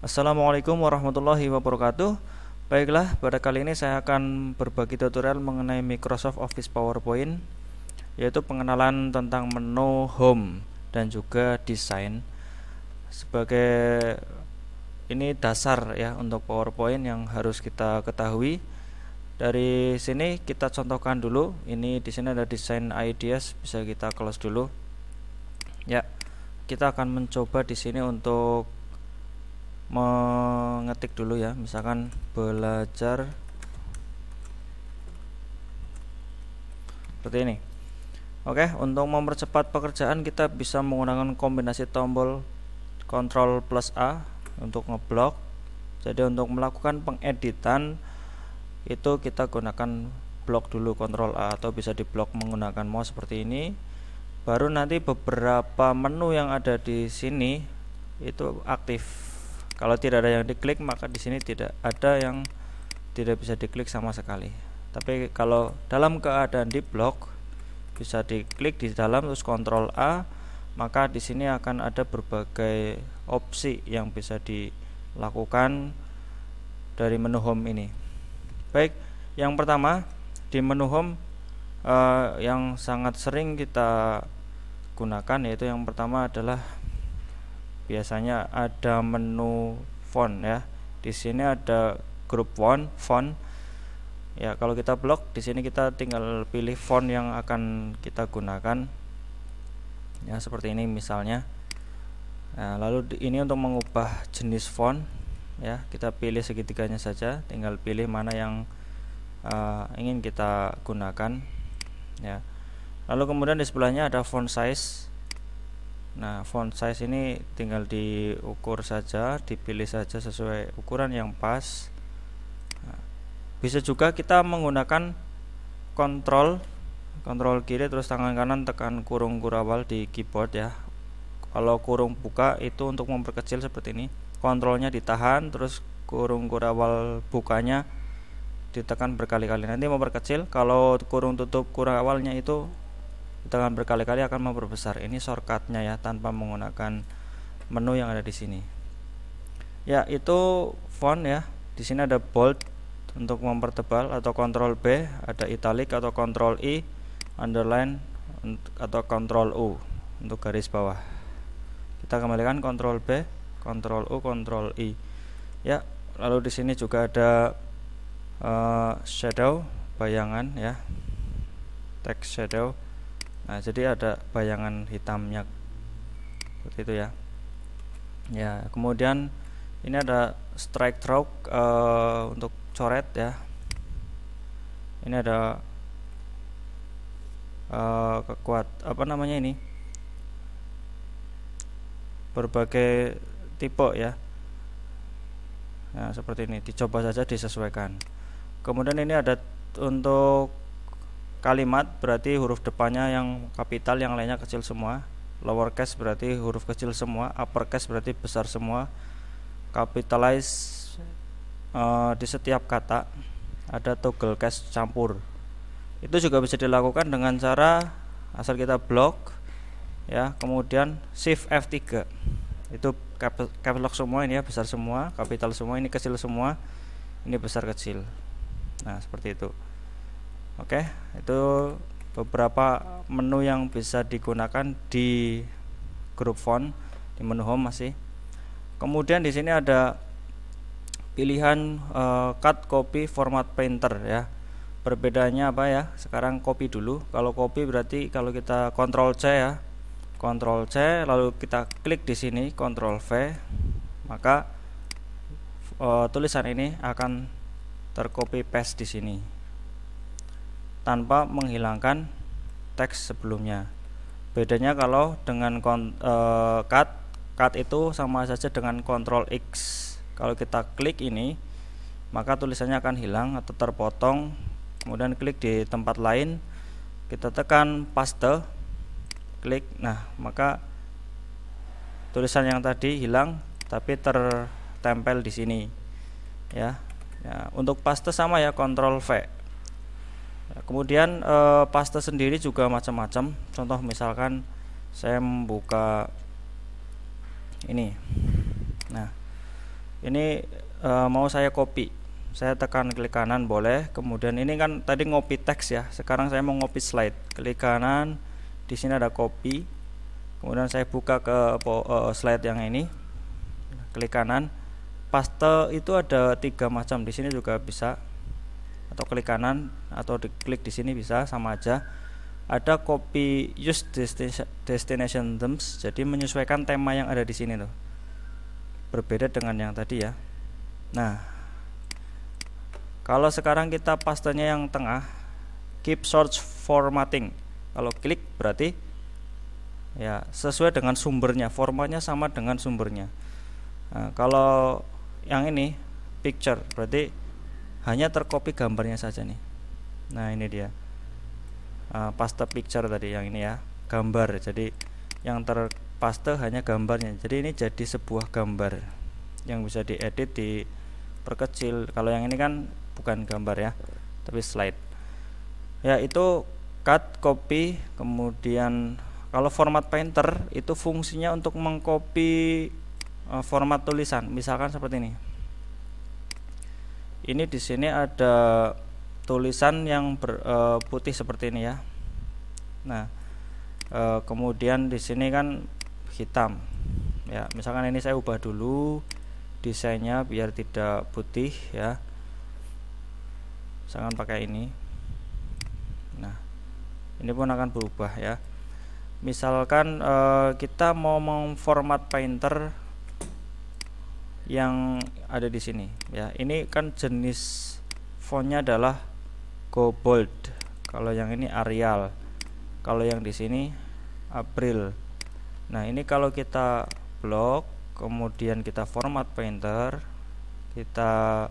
Assalamualaikum warahmatullahi wabarakatuh Baiklah, pada kali ini saya akan berbagi tutorial mengenai Microsoft Office PowerPoint Yaitu pengenalan tentang menu Home dan juga Design Sebagai ini dasar ya untuk PowerPoint yang harus kita ketahui Dari sini kita contohkan dulu Ini di sini ada Design Ideas, bisa kita close dulu Ya, kita akan mencoba di sini untuk mengetik dulu ya misalkan belajar seperti ini Oke untuk mempercepat pekerjaan kita bisa menggunakan kombinasi tombol Ctrl plus A untuk ngeblok jadi untuk melakukan pengeditan itu kita gunakan blok dulu Ctrl A atau bisa di diblok menggunakan mouse seperti ini baru nanti beberapa menu yang ada di sini itu aktif kalau tidak ada yang diklik, maka di sini tidak ada yang tidak bisa diklik sama sekali. Tapi kalau dalam keadaan di blok bisa diklik di dalam terus kontrol A, maka di sini akan ada berbagai opsi yang bisa dilakukan dari menu home ini. Baik, yang pertama di menu home eh, yang sangat sering kita gunakan yaitu yang pertama adalah biasanya ada menu font ya di sini ada grup font font ya kalau kita blok di sini kita tinggal pilih font yang akan kita gunakan ya seperti ini misalnya nah, lalu ini untuk mengubah jenis font ya kita pilih segitiganya saja tinggal pilih mana yang uh, ingin kita gunakan ya lalu kemudian di sebelahnya ada font size Nah, font size ini tinggal diukur saja, dipilih saja sesuai ukuran yang pas. Nah, bisa juga kita menggunakan kontrol kontrol kiri terus tangan kanan tekan kurung kurawal di keyboard ya. Kalau kurung buka itu untuk memperkecil seperti ini. Kontrolnya ditahan terus kurung kurawal bukanya ditekan berkali-kali. Nanti memperkecil. Kalau kurung tutup kurawalnya itu dengan berkali-kali akan memperbesar ini shortcutnya ya tanpa menggunakan menu yang ada di sini ya itu font ya di sini ada bold untuk mempertebal atau Ctrl B ada italic atau Ctrl I underline atau Ctrl U untuk garis bawah kita kembalikan Ctrl B Ctrl U Ctrl I ya lalu di sini juga ada uh, shadow bayangan ya text shadow nah jadi ada bayangan hitamnya seperti itu ya ya kemudian ini ada strike stroke uh, untuk coret ya ini ada uh, kekuat apa namanya ini berbagai tipe ya nah seperti ini dicoba saja disesuaikan kemudian ini ada untuk kalimat berarti huruf depannya yang kapital yang lainnya kecil semua lowercase berarti huruf kecil semua uppercase berarti besar semua capitalize uh, di setiap kata ada toggle case campur itu juga bisa dilakukan dengan cara asal kita blok ya kemudian shift F3 itu cap lock semua ini ya besar semua kapital semua ini kecil semua ini besar kecil nah seperti itu Oke, okay, itu beberapa menu yang bisa digunakan di grup font di menu home masih. Kemudian di sini ada pilihan uh, cut copy format painter ya. Perbedaannya apa ya? Sekarang copy dulu. Kalau copy berarti kalau kita control C ya. Control C lalu kita klik di sini control V maka uh, tulisan ini akan tercopy paste di sini tanpa menghilangkan teks sebelumnya. Bedanya kalau dengan kon, e, cut, cut itu sama saja dengan Ctrl X. Kalau kita klik ini, maka tulisannya akan hilang atau terpotong. Kemudian klik di tempat lain, kita tekan paste, klik. Nah, maka tulisan yang tadi hilang tapi tertempel di sini. Ya. Ya, untuk paste sama ya Ctrl V kemudian e, paste sendiri juga macam-macam contoh misalkan saya membuka ini nah ini e, mau saya copy saya tekan klik kanan boleh kemudian ini kan tadi ngopi teks ya sekarang saya mau ngopi slide klik kanan di sini ada copy kemudian saya buka ke e, slide yang ini klik kanan paste itu ada tiga macam di sini juga bisa atau klik kanan atau diklik di sini bisa sama aja ada copy use destination themes jadi menyesuaikan tema yang ada di sini loh berbeda dengan yang tadi ya nah kalau sekarang kita pastenya yang tengah keep search formatting kalau klik berarti ya sesuai dengan sumbernya formatnya sama dengan sumbernya nah, kalau yang ini picture berarti hanya terkopi gambarnya saja nih nah ini dia uh, paste picture tadi yang ini ya gambar jadi yang terpaste hanya gambarnya jadi ini jadi sebuah gambar yang bisa diedit di perkecil kalau yang ini kan bukan gambar ya tapi slide ya itu cut copy kemudian kalau format painter itu fungsinya untuk mengcopy eh, format tulisan misalkan seperti ini ini di sini ada tulisan yang ber, e, putih seperti ini ya nah e, kemudian di sini kan hitam ya misalkan ini saya ubah dulu desainnya biar tidak putih ya misalkan pakai ini nah ini pun akan berubah ya misalkan e, kita mau memformat painter yang ada di sini ya ini kan jenis fontnya adalah go bold kalau yang ini Arial kalau yang di sini April nah ini kalau kita blok kemudian kita format painter kita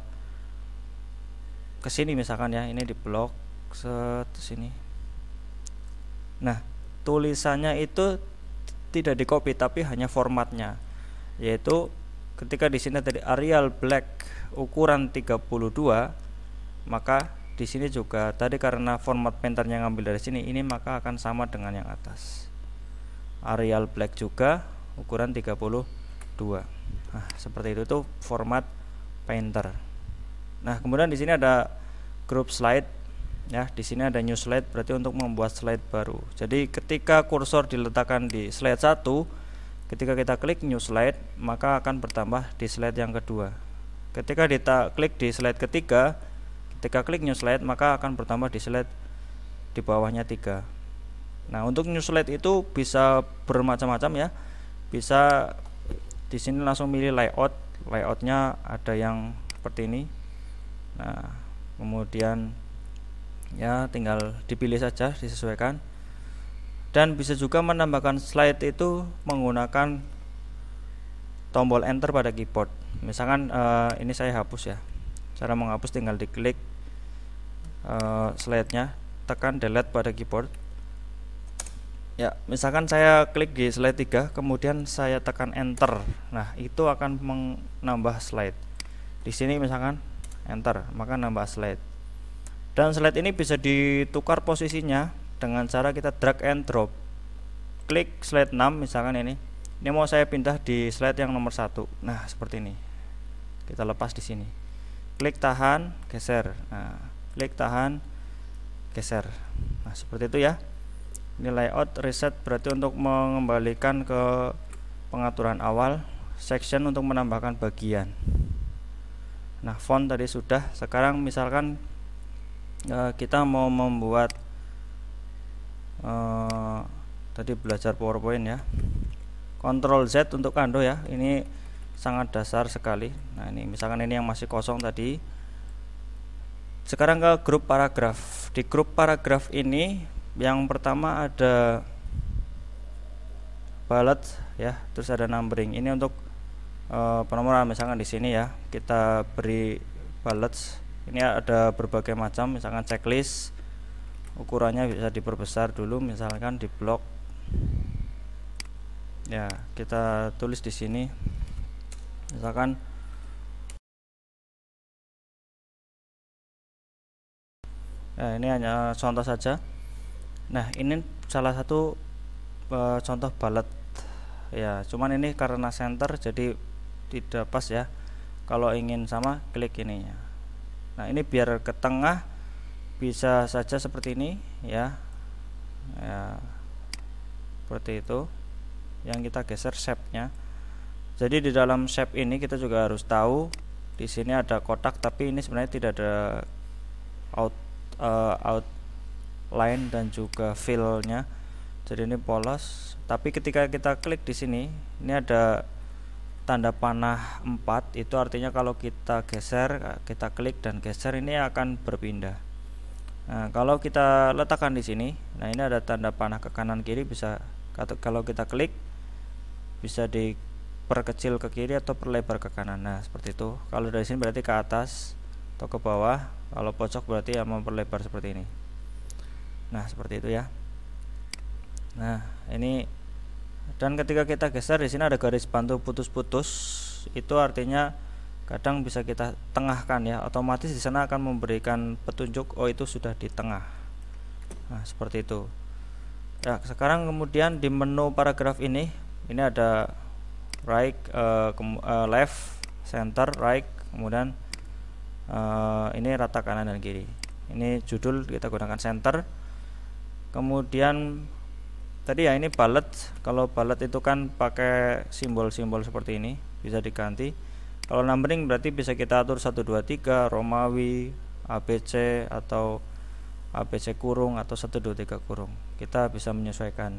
kesini misalkan ya ini di blok set sini nah tulisannya itu tidak di copy tapi hanya formatnya yaitu ketika di sini tadi Arial Black ukuran 32 maka di sini juga tadi karena format penternya ngambil dari sini ini maka akan sama dengan yang atas Arial Black juga ukuran 32 nah seperti itu tuh format painter nah kemudian di sini ada group slide ya di sini ada new slide berarti untuk membuat slide baru jadi ketika kursor diletakkan di slide 1 Ketika kita klik new slide, maka akan bertambah di slide yang kedua. Ketika kita klik di slide ketiga, ketika klik new slide maka akan bertambah di slide di bawahnya tiga. Nah, untuk new slide itu bisa bermacam-macam ya. Bisa di sini langsung milih layout. Layoutnya ada yang seperti ini. Nah, kemudian ya tinggal dipilih saja disesuaikan dan bisa juga menambahkan slide itu menggunakan tombol enter pada keyboard misalkan uh, ini saya hapus ya cara menghapus tinggal diklik uh, eh, slide nya tekan delete pada keyboard ya misalkan saya klik di slide 3 kemudian saya tekan enter nah itu akan menambah slide di sini misalkan enter maka nambah slide dan slide ini bisa ditukar posisinya dengan cara kita drag and drop klik slide 6 misalkan ini ini mau saya pindah di slide yang nomor satu nah seperti ini kita lepas di sini klik tahan geser nah, klik tahan geser nah seperti itu ya ini layout reset berarti untuk mengembalikan ke pengaturan awal section untuk menambahkan bagian nah font tadi sudah sekarang misalkan eh, kita mau membuat Eh, tadi belajar PowerPoint ya. Ctrl Z untuk kando ya. Ini sangat dasar sekali. Nah, ini misalkan ini yang masih kosong tadi. Sekarang ke grup paragraf. Di grup paragraf ini yang pertama ada ballot ya, terus ada numbering. Ini untuk e, penomoran misalkan di sini ya. Kita beri bullets. Ini ada berbagai macam misalkan checklist ukurannya bisa diperbesar dulu misalkan di blok ya kita tulis di sini misalkan ya, ini hanya contoh saja nah ini salah satu e, contoh balet ya cuman ini karena center jadi tidak pas ya kalau ingin sama klik ininya nah ini biar ke tengah bisa saja seperti ini ya, ya seperti itu yang kita geser shape-nya jadi di dalam shape ini kita juga harus tahu di sini ada kotak tapi ini sebenarnya tidak ada out uh, outline dan juga fill-nya jadi ini polos tapi ketika kita klik di sini ini ada tanda panah 4 itu artinya kalau kita geser kita klik dan geser ini akan berpindah Nah, kalau kita letakkan di sini, nah ini ada tanda panah ke kanan kiri bisa kalau kita klik bisa diperkecil ke kiri atau perlebar ke kanan. Nah, seperti itu. Kalau dari sini berarti ke atas atau ke bawah. Kalau pojok berarti ya memperlebar seperti ini. Nah, seperti itu ya. Nah, ini dan ketika kita geser di sini ada garis bantu putus-putus, itu artinya kadang bisa kita tengahkan ya otomatis di sana akan memberikan petunjuk oh itu sudah di tengah nah seperti itu ya sekarang kemudian di menu paragraf ini ini ada right uh, uh, left center right kemudian uh, ini rata kanan dan kiri ini judul kita gunakan center kemudian tadi ya ini palette kalau palette itu kan pakai simbol-simbol seperti ini bisa diganti kalau numbering berarti bisa kita atur 1, 2, 3, Romawi, ABC atau ABC kurung atau 1, 2, 3 kurung. Kita bisa menyesuaikan.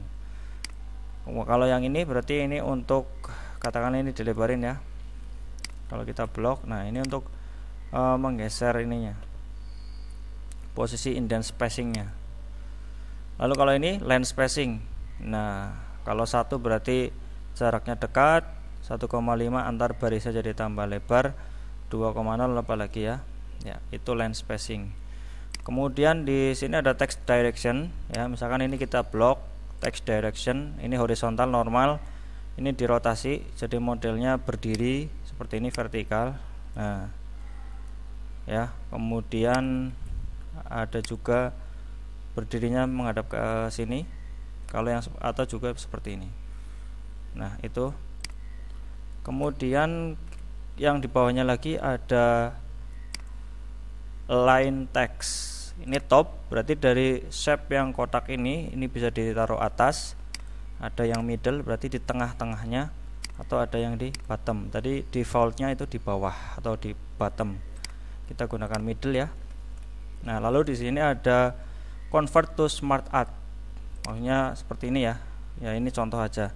Kalau yang ini berarti ini untuk katakan ini dilebarin ya. Kalau kita blok, nah ini untuk e, menggeser ininya. Posisi indent spacingnya. Lalu kalau ini line spacing. Nah, kalau satu berarti jaraknya dekat, 1,5 antar barisnya jadi tambah lebar 2,0 apalagi ya ya itu line spacing kemudian di sini ada text direction ya misalkan ini kita blok text direction ini horizontal normal ini dirotasi jadi modelnya berdiri seperti ini vertikal nah ya kemudian ada juga berdirinya menghadap ke sini kalau yang atau juga seperti ini nah itu kemudian yang di bawahnya lagi ada line text ini top berarti dari shape yang kotak ini ini bisa ditaruh atas ada yang middle berarti di tengah-tengahnya atau ada yang di bottom tadi defaultnya itu di bawah atau di bottom kita gunakan middle ya nah lalu di sini ada convert to smart art maksudnya seperti ini ya ya ini contoh aja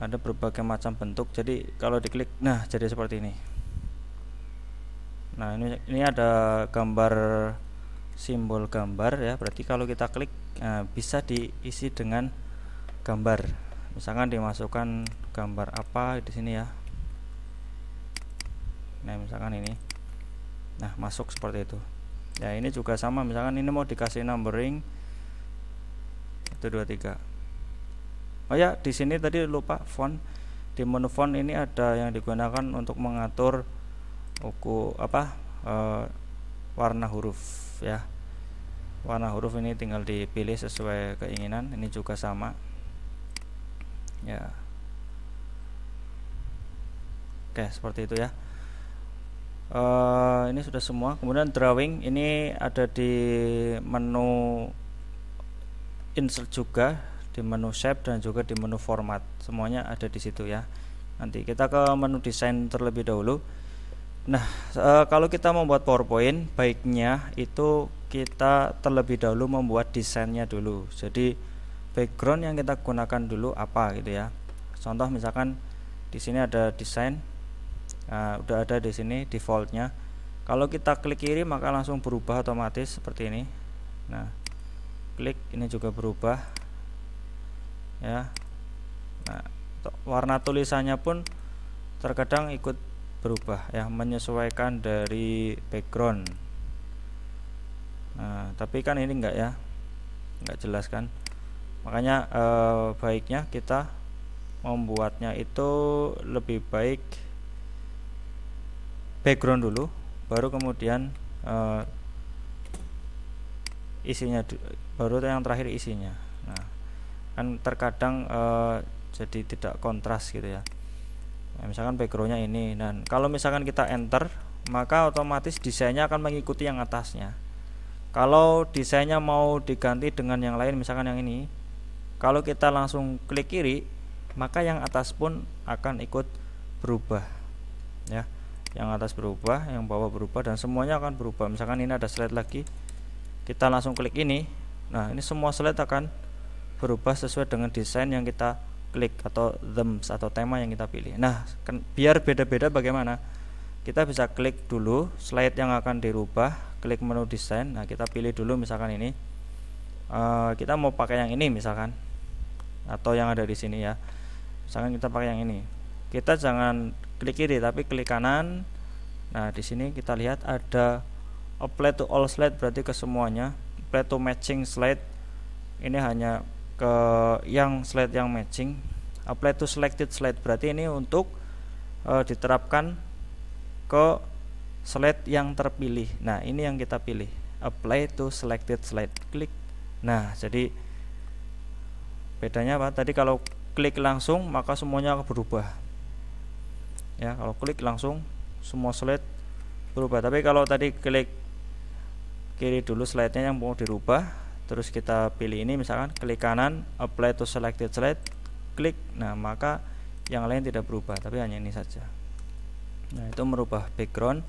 ada berbagai macam bentuk jadi kalau diklik nah jadi seperti ini nah ini ini ada gambar simbol gambar ya berarti kalau kita klik nah, bisa diisi dengan gambar misalkan dimasukkan gambar apa di sini ya nah misalkan ini nah masuk seperti itu ya ini juga sama misalkan ini mau dikasih numbering Itu 123 oh ya di sini tadi lupa font di menu font ini ada yang digunakan untuk mengatur uku apa e, warna huruf ya warna huruf ini tinggal dipilih sesuai keinginan ini juga sama ya oke seperti itu ya uh, ini sudah semua kemudian drawing ini ada di menu insert juga di menu shape dan juga di menu format semuanya ada di situ ya nanti kita ke menu desain terlebih dahulu nah e, kalau kita membuat powerpoint baiknya itu kita terlebih dahulu membuat desainnya dulu jadi background yang kita gunakan dulu apa gitu ya contoh misalkan di sini ada desain nah, udah ada di sini defaultnya kalau kita klik kiri maka langsung berubah otomatis seperti ini nah klik ini juga berubah ya nah, warna tulisannya pun terkadang ikut berubah ya menyesuaikan dari background nah tapi kan ini enggak ya enggak jelas kan makanya eh, baiknya kita membuatnya itu lebih baik background dulu baru kemudian eh, isinya baru yang terakhir isinya nah kan terkadang e, jadi tidak kontras gitu ya nah, misalkan backgroundnya ini dan kalau misalkan kita enter maka otomatis desainnya akan mengikuti yang atasnya kalau desainnya mau diganti dengan yang lain misalkan yang ini kalau kita langsung klik kiri maka yang atas pun akan ikut berubah ya yang atas berubah yang bawah berubah dan semuanya akan berubah misalkan ini ada slide lagi kita langsung klik ini nah ini semua slide akan berubah sesuai dengan desain yang kita klik atau themes atau tema yang kita pilih nah biar beda-beda bagaimana kita bisa klik dulu slide yang akan dirubah klik menu desain nah kita pilih dulu misalkan ini uh, kita mau pakai yang ini misalkan atau yang ada di sini ya misalkan kita pakai yang ini kita jangan klik kiri tapi klik kanan nah di sini kita lihat ada apply to all slide berarti ke semuanya apply to matching slide ini hanya ke yang slide yang matching apply to selected slide berarti ini untuk e, diterapkan ke slide yang terpilih nah ini yang kita pilih apply to selected slide klik nah jadi bedanya apa tadi kalau klik langsung maka semuanya akan berubah ya kalau klik langsung semua slide berubah tapi kalau tadi klik kiri dulu slide nya yang mau dirubah terus kita pilih ini misalkan klik kanan apply to selected slide klik nah maka yang lain tidak berubah tapi hanya ini saja nah itu merubah background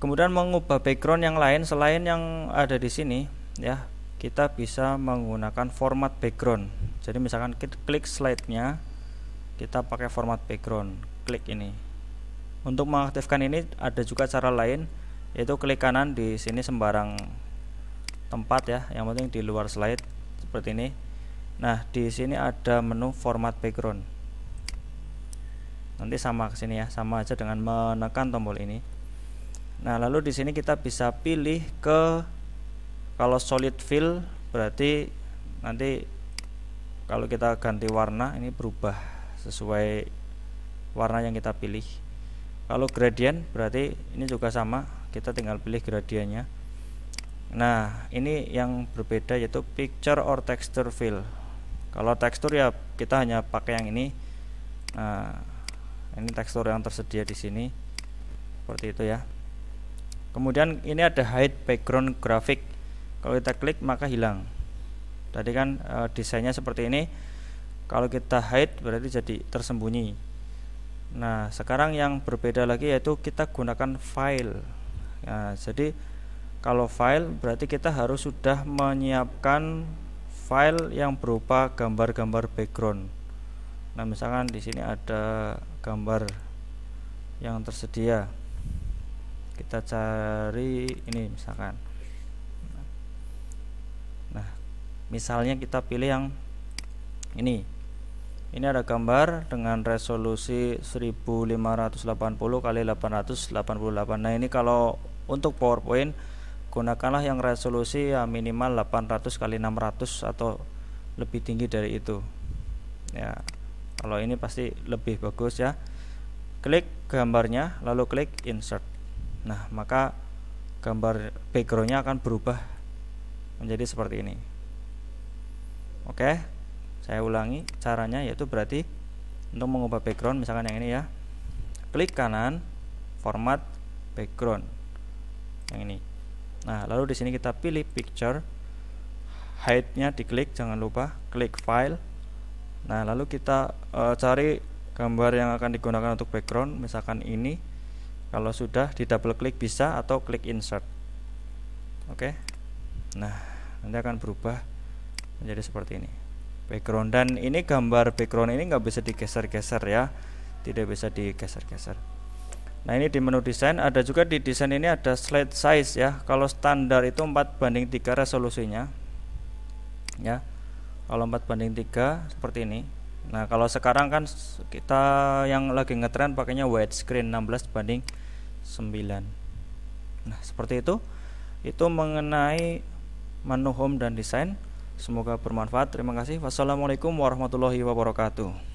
kemudian mengubah background yang lain selain yang ada di sini ya kita bisa menggunakan format background jadi misalkan kita klik slide-nya kita pakai format background klik ini untuk mengaktifkan ini ada juga cara lain yaitu klik kanan di sini sembarang tempat ya yang penting di luar slide seperti ini nah di sini ada menu format background nanti sama ke sini ya sama aja dengan menekan tombol ini nah lalu di sini kita bisa pilih ke kalau solid fill berarti nanti kalau kita ganti warna ini berubah sesuai warna yang kita pilih kalau gradient berarti ini juga sama kita tinggal pilih gradiennya Nah, ini yang berbeda yaitu picture or texture fill. Kalau tekstur ya kita hanya pakai yang ini. Nah, ini tekstur yang tersedia di sini. Seperti itu ya. Kemudian ini ada hide background graphic Kalau kita klik maka hilang. Tadi kan e, desainnya seperti ini. Kalau kita hide berarti jadi tersembunyi. Nah, sekarang yang berbeda lagi yaitu kita gunakan file. Nah, jadi kalau file berarti kita harus sudah menyiapkan file yang berupa gambar-gambar background. Nah, misalkan di sini ada gambar yang tersedia. Kita cari ini misalkan. Nah, misalnya kita pilih yang ini. Ini ada gambar dengan resolusi 1580 kali 888. Nah, ini kalau untuk PowerPoint gunakanlah yang resolusi ya minimal 800 kali 600 atau lebih tinggi dari itu ya kalau ini pasti lebih bagus ya klik gambarnya lalu klik insert nah maka gambar backgroundnya akan berubah menjadi seperti ini oke saya ulangi caranya yaitu berarti untuk mengubah background misalkan yang ini ya klik kanan format background yang ini Nah, lalu di sini kita pilih picture. height nya diklik, jangan lupa klik file. Nah, lalu kita e, cari gambar yang akan digunakan untuk background, misalkan ini. Kalau sudah di double klik bisa atau klik insert. Oke. Okay. Nah, nanti akan berubah menjadi seperti ini. Background dan ini gambar background ini nggak bisa digeser-geser ya. Tidak bisa digeser-geser. Nah ini di menu desain ada juga di desain ini ada slide size ya. Kalau standar itu 4 banding 3 resolusinya. Ya. Kalau 4 banding 3 seperti ini. Nah, kalau sekarang kan kita yang lagi ngetren pakainya widescreen 16 banding 9. Nah, seperti itu. Itu mengenai menu home dan desain. Semoga bermanfaat. Terima kasih. Wassalamualaikum warahmatullahi wabarakatuh.